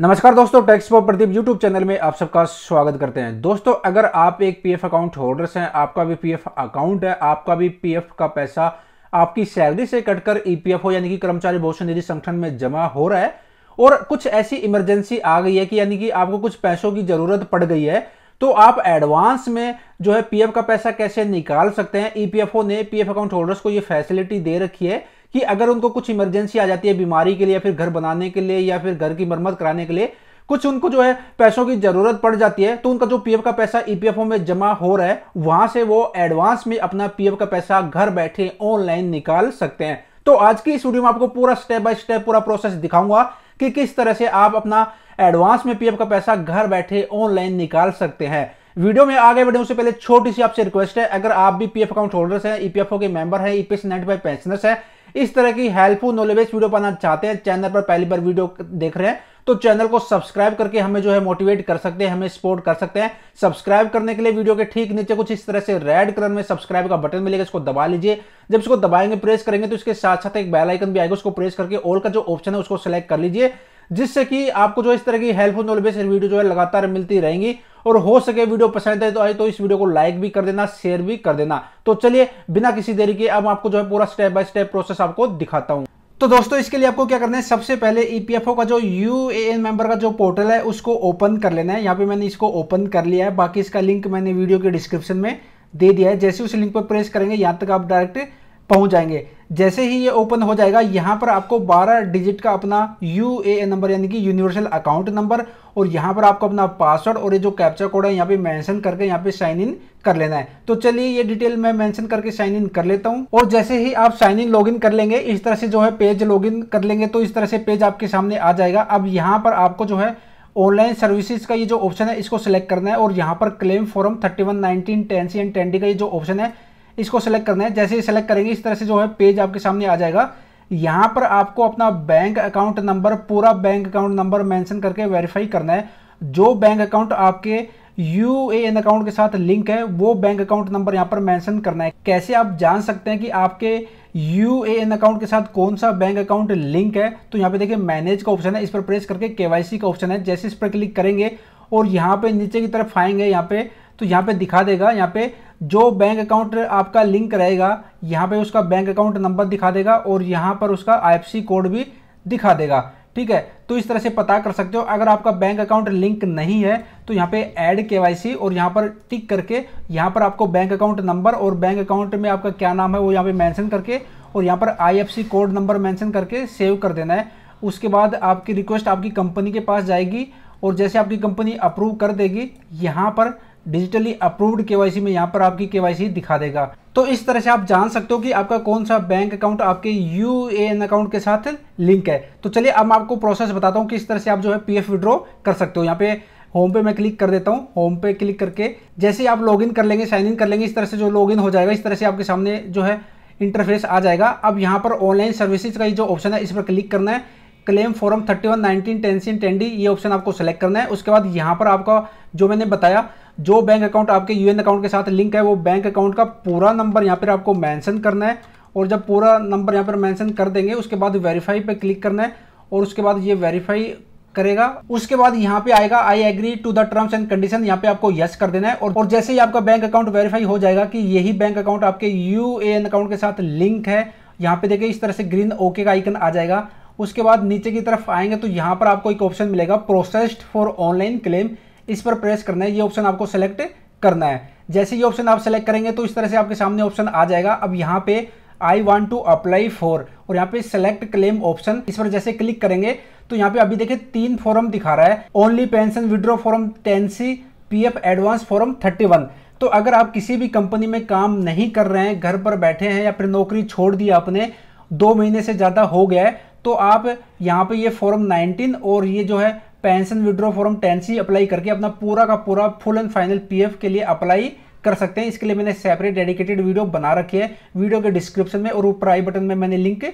नमस्कार दोस्तों tax for Pradeep YouTube channel में आप सबका स्वागत करते हैं दोस्तों अगर आप एक पीएफ अकाउंट होल्डर्स हैं आपका भी पीएफ अकाउंट है आपका भी पीएफ का पैसा आपकी सैलरी से कटकर ओ e यानी कि कर्मचारी भविष्य निधि संगठन में जमा हो रहा है और कुछ ऐसी इमरजेंसी आ गई है कि यानी कि आपको कुछ पैसों की जरूरत पड़ गई है तो आप एडवांस में जो है पीएफ का पैसा कैसे निकाल सकते हैं ईपीएफओ e ने पीएफ अकाउंट होल्डर्स को ये फैसिलिटी दे रखी है कि अगर उनको कुछ इमरजेंसी आ जाती है बीमारी के लिए या फिर घर बनाने के लिए या फिर घर की मरम्मत कराने के लिए कुछ उनको जो है पैसों की जरूरत पड़ जाती है तो उनका जो पीएफ का पैसा ईपीएफओ में जमा हो रहा है वहां से वो एडवांस में अपना पीएफ का पैसा घर बैठे ऑनलाइन निकाल सकते हैं तो आज की इस वीडियो में आपको पूरा स्टेप बाय स्टेप पूरा प्रोसेस दिखाऊंगा कि किस तरह से आप अपना एडवांस में पीएफ का पैसा घर बैठे ऑनलाइन निकाल सकते हैं वीडियो में आगे बढ़ने से पहले छोटी सी आपसे रिक्वेस्ट है अगर आप भी पीएफ अकाउंट होल्डर्स हैं ईपीएफओ के मेंबर हैं ईपीएस नेट बाय पेंशनर्स हैं इस तरह की हेल्पफुल नॉलेज वीडियो पाना चाहते हैं चैनल पर पहली बार वीडियो देख रहे हैं तो चैनल को सब्सक्राइब करके हमें जो है मोटिवेट कर सकते हैं हमें सपोर्ट कर सकते हैं सब्सक्राइब करने के लिए वीडियो के ठीक नीचे कुछ इस तरह से रेड कलर में सब्सक्राइब का बटन मिलेगा इसको दबा लीजिए जब इसको दबाएंगे प्रेस करेंगे तो इसके साथ साथ एक बेल आइकन भी आएगा उसको प्रेस करके ऑल का जो ऑप्शन है उसको सेलेक्ट कर लीजिए जिससे कि आपको जो इस तरह की हेल्पफुल नॉलेज वीडियो जो है लगातार मिलती रहेंगी और हो सके वीडियो पसंद है तो आए तो इस वीडियो को लाइक भी कर देना शेयर भी कर देना तो चलिए बिना किसी देरी के अब आपको जो है पूरा स्टेप बाय स्टेप प्रोसेस आपको दिखाता हूँ तो दोस्तों इसके लिए आपको क्या करना है सबसे पहले ईपीएफओ e का जो यू ए मेंबर का जो पोर्टल है उसको ओपन कर लेना है यहाँ पे मैंने इसको ओपन कर लिया है बाकी इसका लिंक मैंने वीडियो के डिस्क्रिप्शन में दे दिया है जैसे उस लिंक पर प्रेस करेंगे यहाँ तक आप डायरेक्ट पहुंच जाएंगे जैसे ही ये ओपन हो जाएगा यहाँ पर आपको 12 डिजिट का अपना यू ए नंबर यानी कि यूनिवर्सल अकाउंट नंबर और यहाँ पर आपको अपना पासवर्ड और ये जो कैप्चर कोड है यहाँ पे मेंशन करके यहाँ पे साइन इन कर लेना है तो चलिए ये डिटेल मैं मेंशन करके साइन इन कर लेता हूँ और जैसे ही आप साइन इन लॉगिन कर लेंगे इस तरह से जो है पेज लॉगिन कर लेंगे तो इस तरह से पेज आपके सामने आ जाएगा अब यहाँ पर आपको जो है ऑनलाइन सर्विसेज का ये जो ऑप्शन है इसको सिलेक्ट करना है और यहाँ पर claim form thirty one nineteen ten C and ten का ये जो ऑप्शन है इसको सेलेक्ट करना है जैसे ही सेलेक्ट करेंगे इस तरह से जो है पेज आपके सामने आ जाएगा यहां पर आपको अपना बैंक अकाउंट नंबर पूरा बैंक अकाउंट नंबर मेंशन करके वेरीफाई करना है जो बैंक अकाउंट आपके यू ए एन अकाउंट के साथ लिंक है वो बैंक अकाउंट नंबर यहां पर मेंशन करना है कैसे आप जान सकते हैं कि आपके यू ए एन अकाउंट के साथ कौन सा बैंक अकाउंट लिंक है तो यहां पे देखिए मैनेज का ऑप्शन है इस पर प्रेस करके केवाईसी का ऑप्शन है जैसे इस पर क्लिक करेंगे और यहाँ पे नीचे की तरफ आएंगे यहाँ पे तो यहाँ पे दिखा देगा यहाँ पे जो बैंक अकाउंट आपका लिंक रहेगा यहाँ पे उसका बैंक अकाउंट नंबर दिखा देगा और यहाँ पर उसका आई कोड भी दिखा देगा ठीक है तो इस तरह से पता कर सकते हो अगर आपका बैंक अकाउंट लिंक नहीं है तो यहाँ पे ऐड के और यहाँ पर टिक करके यहाँ पर आपको बैंक अकाउंट नंबर और बैंक अकाउंट में आपका क्या नाम है वो यहाँ पे मैंशन करके और यहाँ पर आई कोड नंबर मैंशन करके सेव कर देना है उसके बाद आपकी रिक्वेस्ट आपकी कंपनी के पास जाएगी और जैसे आपकी कंपनी अप्रूव कर देगी यहाँ पर डिजिटली अप्रूव्ड केवाईसी में यहाँ पर आपकी केवाईसी दिखा देगा तो इस तरह से आप जान सकते हो कि आपका कौन सा बैंक अकाउंट आपके यू अकाउंट के साथ लिंक है तो चलिए अब मैं आपको प्रोसेस बताता हूँ कि इस तरह से आप जो है पी एफ विड्रॉ कर सकते हो यहाँ पे होम पे मैं क्लिक कर देता हूँ होम पे क्लिक करके जैसे ही आप लॉगिन कर लेंगे साइन इन कर लेंगे इस तरह से जो लॉगिन हो जाएगा इस तरह से आपके सामने जो है इंटरफेस आ जाएगा अब यहाँ पर ऑनलाइन सर्विसेज का ये जो ऑप्शन है इस पर क्लिक करना है claim form thirty one nineteen टेंसिन टेंडी ये ऑप्शन आपको सेलेक्ट करना है उसके बाद यहाँ पर आपका जो मैंने बताया जो बैंक अकाउंट आपके यूएन अकाउंट के साथ लिंक है वो बैंक अकाउंट का पूरा नंबर यहाँ पर आपको मैंसन करना है और जब पूरा नंबर यहाँ पर मैंसन कर देंगे उसके बाद वेरीफाई पे क्लिक करना है और उसके बाद ये वेरीफाई करेगा उसके बाद यहाँ पे आएगा I agree to the terms and condition यहाँ पे आपको यस yes कर देना है और, और जैसे ही आपका बैंक अकाउंट वेरीफाई हो जाएगा कि यही बैंक अकाउंट आपके यू अकाउंट के साथ लिंक है यहाँ पे देखिए इस तरह से ग्रीन ओके का आइकन आ जाएगा उसके बाद नीचे की तरफ आएंगे तो यहाँ पर आपको एक ऑप्शन मिलेगा प्रोसेस्ड फॉर ऑनलाइन क्लेम इस पर प्रेस करना है ये ऑप्शन आपको सेलेक्ट करना है जैसे ये ऑप्शन आप सेलेक्ट करेंगे तो इस तरह से आपके सामने ऑप्शन आ जाएगा अब यहाँ पे I want to apply for और यहाँ पे सेलेक्ट क्लेम ऑप्शन इस पर जैसे क्लिक करेंगे तो यहाँ पे अभी देखिए तीन फॉर्म दिखा रहा है only pension withdraw form ten C P F advance form thirty one तो अगर आप किसी भी कंपनी में काम नहीं कर रहे हैं घर पर बैठे हैं या फिर नौकरी छोड़ दी आपने दो महीने से ज़्यादा हो गया है तो आप यहाँ पे ये फॉर्म 19 और ये जो है pension withdraw form ten C apply करके अपना पूरा का पूरा फुल एंड फाइनल पीएफ के लिए अप्लाई कर सकते हैं इसके लिए मैंने सेपरेट डेडिकेटेड वीडियो बना रखी है वीडियो के डिस्क्रिप्शन में और ऊपर आई बटन में मैंने लिंक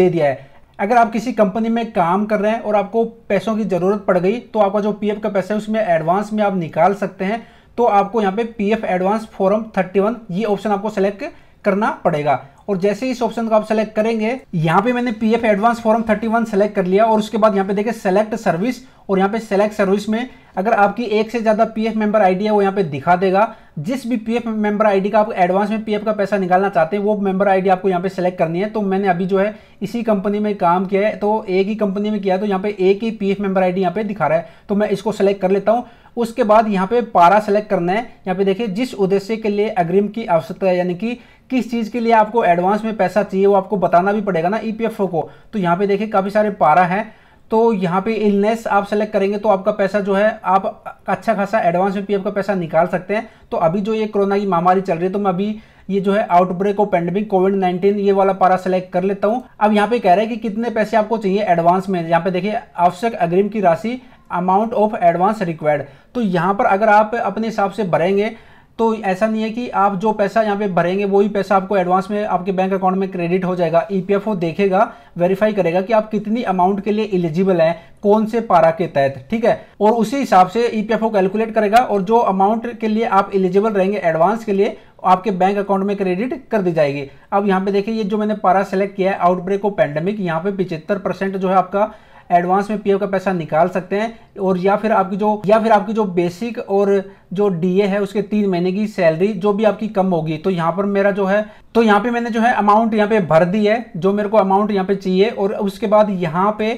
दे दिया है अगर आप किसी कंपनी में काम कर रहे हैं और आपको पैसों की ज़रूरत पड़ गई तो आपका जो पीएफ का पैसा है उसमें एडवांस में आप निकाल सकते हैं तो आपको यहाँ पे पीएफ एडवांस फॉरम 31 ये ऑप्शन आपको सेलेक्ट करना पड़ेगा और जैसे ही इस ऑप्शन को आप सेलेक्ट करेंगे यहाँ पे मैंने पीएफ एडवांस फॉर्म 31 सेलेक्ट कर लिया और उसके बाद यहां पे देखे सेलेक्ट सर्विस और यहां पे सेलेक्ट सर्विस में अगर आपकी एक से ज़्यादा पीएफ मेंबर आईडी है वो यहां पे दिखा देगा जिस भी पीएफ मेंबर आईडी का आप एडवांस में पीएफ का पैसा निकालना चाहते हैं वो मेंबर आईडी आपको यहाँ पे सेलेक्ट करनी है तो मैंने अभी जो है इसी कंपनी में काम किया है तो एक ही कंपनी में किया है तो यहाँ पे एक ही पीएफ मेंबर आईडी यहाँ पे दिखा रहा है तो मैं इसको सेलेक्ट कर लेता हूँ उसके बाद यहाँ पे पारा सेलेक्ट करना है यहाँ पे देखिए जिस उद्देश्य के लिए अग्रिम की आवश्यकता है यानी कि किस चीज़ के लिए आपको एडवांस में पैसा चाहिए वो आपको बताना भी पड़ेगा ना ई e को तो यहाँ पे देखिए काफ़ी सारे पारा हैं तो यहाँ पे इलनेस आप सेलेक्ट करेंगे तो आपका पैसा जो है आप अच्छा खासा एडवांस में पीएफ का पैसा निकाल सकते हैं तो अभी जो ये कोरोना की महामारी चल रही है तो मैं अभी ये जो है आउटब्रेक और पेंडेमिक कोविड 19 ये वाला पारा सेलेक्ट कर लेता हूँ अब यहाँ पे कह रहे हैं कि कितने पैसे आपको चाहिए एडवांस में यहाँ पे देखिए आवश्यक अग्रिम की राशि अमाउंट ऑफ एडवांस रिक्वायर्ड तो यहाँ पर अगर आप अपने हिसाब से भरेंगे तो ऐसा नहीं है कि आप जो पैसा यहाँ पे भरेंगे वही पैसा आपको एडवांस में आपके बैंक अकाउंट में क्रेडिट हो जाएगा ईपीएफओ e देखेगा वेरीफाई करेगा कि आप कितनी अमाउंट के लिए एलिजिबल हैं कौन से पारा के तहत ठीक है और उसी हिसाब से ईपीएफओ e कैलकुलेट करेगा और जो अमाउंट के लिए आप एलिजिबल रहेंगे एडवांस के लिए आपके बैंक अकाउंट में क्रेडिट कर दी जाएगी अब यहाँ पे देखिए ये जो मैंने पारा सेलेक्ट किया है आउटब्रेक ऑफ पैंडेमिक यहाँ पे पिछहत्तर परसेंट जो है आपका एडवांस में पीएफ का पैसा निकाल सकते हैं और या फिर आपकी जो या फिर आपकी जो बेसिक और जो डीए है उसके तीन महीने की सैलरी जो भी आपकी कम होगी तो यहाँ पर मेरा जो है तो यहाँ पे मैंने जो है अमाउंट यहाँ पे भर दी है जो मेरे को अमाउंट यहाँ पे चाहिए और उसके बाद यहाँ पे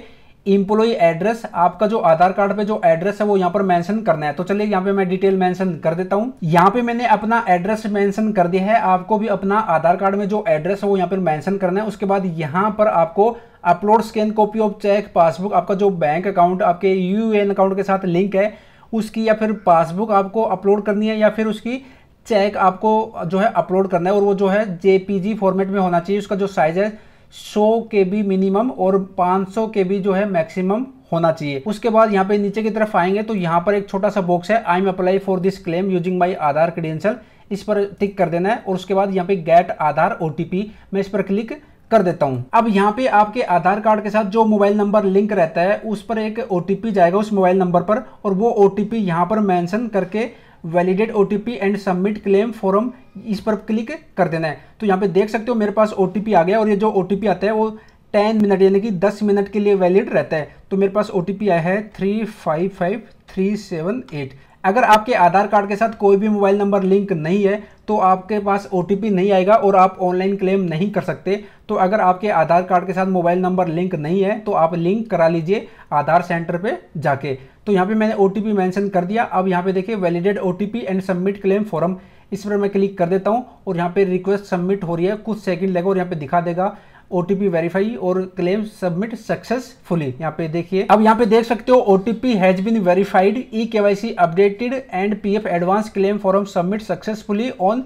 इम्प्लॉई एड्रेस आपका जो आधार कार्ड पे जो एड्रेस है वो यहाँ पर मेंशन करना है तो चलिए यहाँ पे मैं डिटेल मेंशन कर देता हूँ यहाँ पे मैंने अपना एड्रेस मेंशन कर दिया है आपको भी अपना आधार कार्ड में जो एड्रेस है वो यहाँ पर मेंशन करना है उसके बाद यहाँ पर आपको upload scan copy of cheque passbook आपका जो बैंक अकाउंट आपके यू अकाउंट के साथ लिंक है उसकी या फिर पासबुक आपको अपलोड करनी है या फिर उसकी चेक आपको जो है अपलोड करना है और वो जो है जेपीजी फॉर्मेट में होना चाहिए उसका जो साइज है सौ के बी मिनिमम और 500 के बी जो है मैक्सिमम होना चाहिए उसके बाद यहाँ पे नीचे की तरफ आएंगे तो यहाँ पर एक छोटा सा बॉक्स है I am apply for this claim using my Aadhaar credential इस पर टिक कर देना है और उसके बाद यहाँ पे गेट आधार ओ मैं इस पर क्लिक कर देता हूं अब यहाँ पे आपके आधार कार्ड के साथ जो मोबाइल नंबर लिंक रहता है उस पर एक ओ जाएगा उस मोबाइल नंबर पर और वो ओ टी यहाँ पर मैंशन करके validate O and submit claim form इस पर क्लिक कर देना है तो यहाँ पे देख सकते हो मेरे पास ओ आ गया और ये जो ओ आता है वो टेन मिनट यानी कि दस मिनट के लिए वैलिड रहता है तो मेरे पास ओ आया है three five five three seven eight अगर आपके आधार कार्ड के साथ कोई भी मोबाइल नंबर लिंक नहीं है तो आपके पास ओ नहीं आएगा और आप ऑनलाइन क्लेम नहीं कर सकते तो अगर आपके आधार कार्ड के साथ मोबाइल नंबर लिंक नहीं है तो आप लिंक करा लीजिए आधार सेंटर पे जाके तो यहाँ पे मैंने ओ मेंशन कर दिया अब यहाँ पे देखिए validated O and submit claim form इस पर मैं क्लिक कर देता हूँ और यहाँ पे रिक्वेस्ट सबमिट हो रही है कुछ सेकंड लगेगा और यहाँ पे दिखा देगा ओटीपी वेरीफाई और क्लेम सबमिट सक्सेसफुली यहाँ पे देखिए अब यहाँ पे देख सकते हो OTP has been verified e K updated and F advance claim form submit successfully on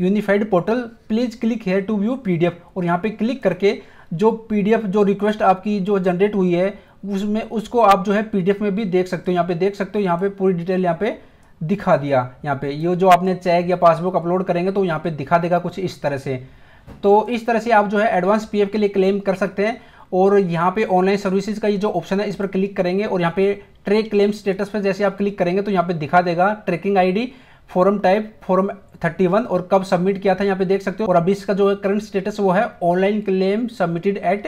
unified portal please click here to view PDF और यहाँ पे क्लिक करके जो पी जो रिक्वेस्ट आपकी जो जनरेट हुई है उसमें उसको आप जो है पीडीएफ में भी देख सकते हो यहाँ पे देख सकते हो यहाँ पे पूरी डिटेल यहाँ पे दिखा दिया यहाँ पे ये यह जो आपने चेक या पासबुक अपलोड करेंगे तो यहाँ पे दिखा देगा कुछ इस तरह से तो इस तरह से आप जो है एडवांस पी के लिए क्लेम कर सकते हैं और यहाँ पे ऑनलाइन सर्विसेज का ये जो ऑप्शन है इस पर क्लिक करेंगे और यहाँ पे ट्रेक क्लेम स्टेटस पर जैसे आप क्लिक करेंगे तो यहाँ पे दिखा देगा tracking ID form type form 31 और कब सबमिट किया था यहाँ पे देख सकते हो और अभी इसका जो है करंट स्टेटस वो है online claim submitted at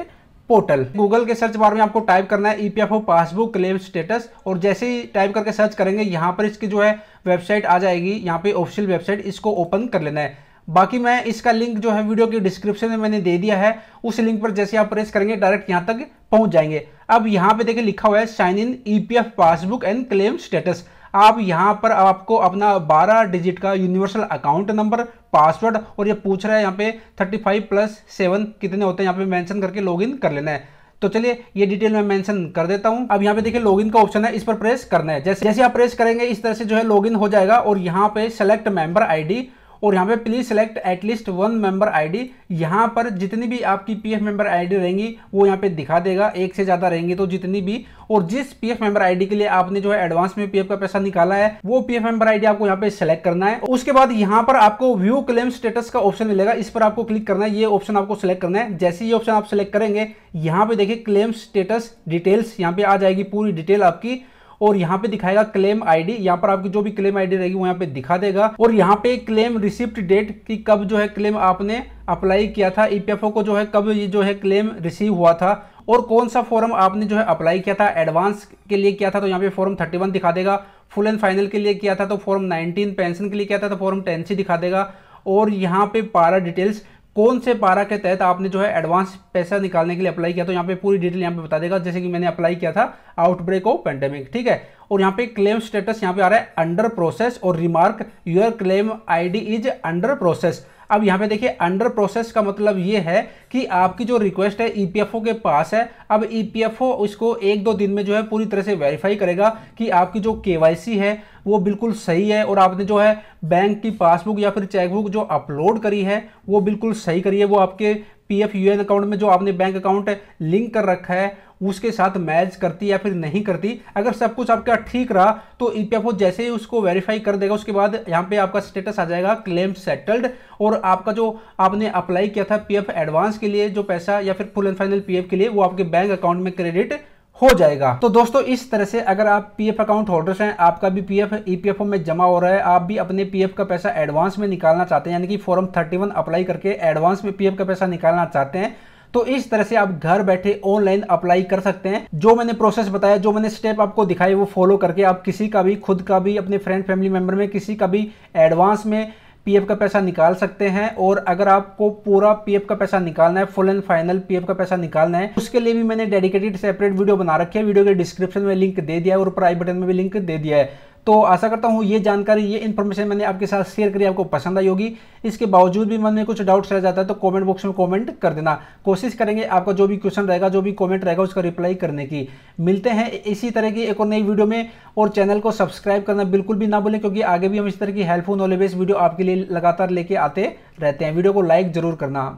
portal Google के सर्च बार में आपको टाइप करना है ई पासबुक क्लेम स्टेटस और जैसे ही टाइप करके सर्च करेंगे यहाँ पर इसकी जो है वेबसाइट आ जाएगी यहाँ पे ऑफिशियल वेबसाइट इसको ओपन कर लेना है बाकी मैं इसका लिंक जो है वीडियो के डिस्क्रिप्शन में मैंने दे दिया है उस लिंक पर जैसे आप प्रेस करेंगे डायरेक्ट यहाँ तक पहुंच जाएंगे अब यहाँ पे देखिए लिखा हुआ है sign in EPF passbook and claim status आप यहाँ पर आपको अपना 12 डिजिट का यूनिवर्सल अकाउंट नंबर पासवर्ड और ये पूछ रहा है यहाँ पे थर्टी प्लस सेवन कितने होते हैं यहाँ पे मैंशन करके लॉग कर लेना है तो चलिए ये डिटेल मैं मेंशन कर देता हूँ अब यहाँ पे देखिए लॉगिन का ऑप्शन है इस पर प्रेस करना है जैसे जैसे आप प्रेस करेंगे इस तरह से जो है लॉगिन हो जाएगा और यहाँ पे सेलेक्ट मेंबर आईडी और यहाँ पे please select at least one member ID यहाँ पर जितनी भी आपकी पीएफ मेंबर आईडी रहेंगी वो यहाँ पे दिखा देगा एक से ज्यादा रहेंगी तो जितनी भी और जिस पीएफ मेंबर आईडी के लिए आपने जो है एडवांस में पीएफ का पैसा निकाला है वो पीएफ मेंबर आईडी आपको यहाँ पे सेलेक्ट करना है उसके बाद यहाँ पर आपको व्यू क्लेम स्टेटस का ऑप्शन मिलेगा इस पर आपको क्लिक करना है ये ऑप्शन आपको सेलेक्ट करना है जैसे ये ऑप्शन आप सिलेक्ट करेंगे यहाँ पे देखिए क्लेम स्टेटस डिटेल्स यहाँ पे आ जाएगी पूरी डिटेल आपकी और यहाँ पे दिखाएगा क्लेम आईडी यहाँ पर आपकी जो भी क्लेम आईडी रहेगी वो यहाँ पे दिखा देगा और यहाँ पे क्लेम रिसिप्ट डेट की कब जो है क्लेम आपने अप्लाई किया था ईपीएफओ e को जो है कब ये जो है क्लेम रिसीव हुआ था और कौन सा फॉर्म आपने जो है अप्लाई किया था एडवांस के लिए किया था तो यहाँ पे फॉर्म वन दिखा देगा फुल एंड फाइनल के लिए किया था तो फॉर्म नाइनटीन पेंशन के लिए किया था तो फॉर्म टेन सी दिखा देगा और यहाँ पे पारा डिटेल्स कौन से पारा के तहत आपने जो है एडवांस पैसा निकालने के लिए अप्लाई किया तो यहाँ पे पूरी डिटेल यहाँ पे बता देगा जैसे कि मैंने अप्लाई किया था आउटब्रेक ऑफ पेंडेमिक ठीक है और यहाँ पे क्लेम स्टेटस यहाँ पे आ रहा है अंडर प्रोसेस और remark your claim ID is under process अब यहाँ पे देखिए अंडर प्रोसेस का मतलब ये है कि आपकी जो रिक्वेस्ट है ईपीएफओ e के पास है अब ईपीएफओ e इसको एक दो दिन में जो है पूरी तरह से वेरीफाई करेगा कि आपकी जो केवाईसी है वो बिल्कुल सही है और आपने जो है बैंक की पासबुक या फिर चेकबुक जो अपलोड करी है वो बिल्कुल सही करी है वो आपके पी एफ यू अकाउंट में जो आपने बैंक अकाउंट लिंक कर रखा है उसके साथ मैच करती या फिर नहीं करती अगर सब कुछ आपका ठीक रहा तो ईपीएफओ e जैसे ही उसको वेरीफाई कर देगा उसके बाद यहाँ पे आपका स्टेटस आ जाएगा क्लेम सेटल्ड और आपका जो आपने अप्लाई किया था पीएफ एडवांस के लिए जो पैसा या फिर फुल एंड फाइनल पीएफ के लिए वो आपके बैंक अकाउंट में क्रेडिट हो जाएगा तो दोस्तों इस तरह से अगर आप पीएफ अकाउंट होल्डर्स हैं आपका भी पीएफ ईपीएफओ e में जमा हो रहा है आप भी अपने पीएफ का पैसा एडवांस में निकालना चाहते हैं यानी कि फॉर्म 31 अप्लाई करके एडवांस में पीएफ का पैसा निकालना चाहते हैं तो इस तरह से आप घर बैठे ऑनलाइन अप्लाई कर सकते हैं जो मैंने प्रोसेस बताया जो मैंने स्टेप आपको दिखाई वो फॉलो करके आप किसी का भी खुद का भी अपने फ्रेंड फैमिली मेंबर में किसी का भी एडवांस में पीएफ का पैसा निकाल सकते हैं और अगर आपको पूरा पीएफ का पैसा निकालना है फुल एंड फाइनल पीएफ का पैसा निकालना है उसके लिए भी मैंने डेडिकेटेड सेपरेट वीडियो बना रखी है वीडियो के डिस्क्रिप्शन में लिंक दे दिया है और प्राइवेट बटन में भी लिंक दे दिया है तो आशा करता हूँ ये जानकारी ये इन्फॉर्मेशन मैंने आपके साथ शेयर करी आपको पसंद आई होगी इसके बावजूद भी मन में कुछ डाउट्स रह जाता है तो कमेंट बॉक्स में कमेंट कर देना कोशिश करेंगे आपका जो भी क्वेश्चन रहेगा जो भी कमेंट रहेगा उसका रिप्लाई करने की मिलते हैं इसी तरह की एक और नई वीडियो में और चैनल को सब्सक्राइब करना बिल्कुल भी ना भूलें क्योंकि आगे भी हम इस तरह की हेल्पफुल नॉलेज वीडियो आपके लिए लगातार लेके आते रहते हैं वीडियो को लाइक जरूर करना